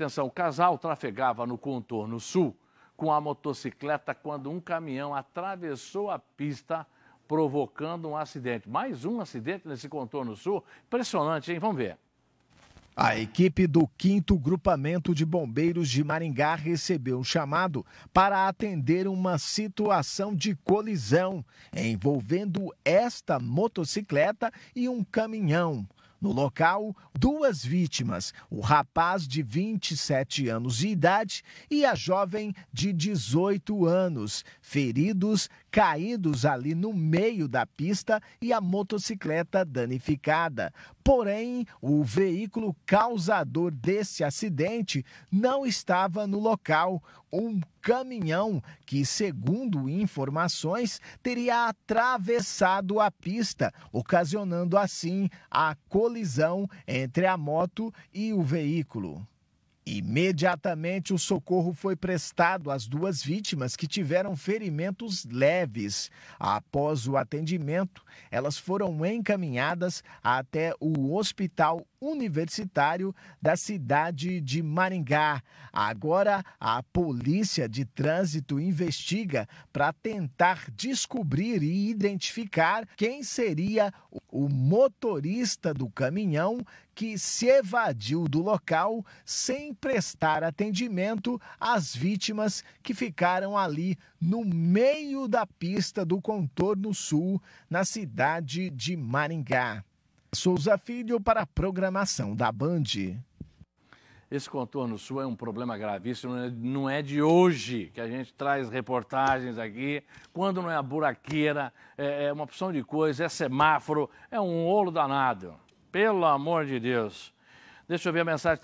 Atenção, o casal trafegava no contorno sul com a motocicleta quando um caminhão atravessou a pista, provocando um acidente. Mais um acidente nesse contorno sul. Impressionante, hein? Vamos ver. A equipe do 5 Grupamento de Bombeiros de Maringá recebeu um chamado para atender uma situação de colisão envolvendo esta motocicleta e um caminhão. No local, duas vítimas: o rapaz de 27 anos de idade e a jovem de 18 anos, feridos, caídos ali no meio da pista e a motocicleta danificada. Porém, o veículo causador desse acidente não estava no local. Um caminhão que, segundo informações, teria atravessado a pista, ocasionando assim a colisão entre a moto e o veículo. Imediatamente, o socorro foi prestado às duas vítimas que tiveram ferimentos leves. Após o atendimento, elas foram encaminhadas até o Hospital Universitário da cidade de Maringá. Agora, a Polícia de Trânsito investiga para tentar descobrir e identificar quem seria o motorista do caminhão que se evadiu do local sem prestar atendimento às vítimas que ficaram ali no meio da pista do contorno sul, na cidade de Maringá. Souza Filho para a programação da Band. Esse contorno sul é um problema gravíssimo, né? não é de hoje que a gente traz reportagens aqui, quando não é a buraqueira, é, é uma opção de coisa, é semáforo, é um rolo danado. Pelo amor de Deus. Deixa eu ver a mensagem.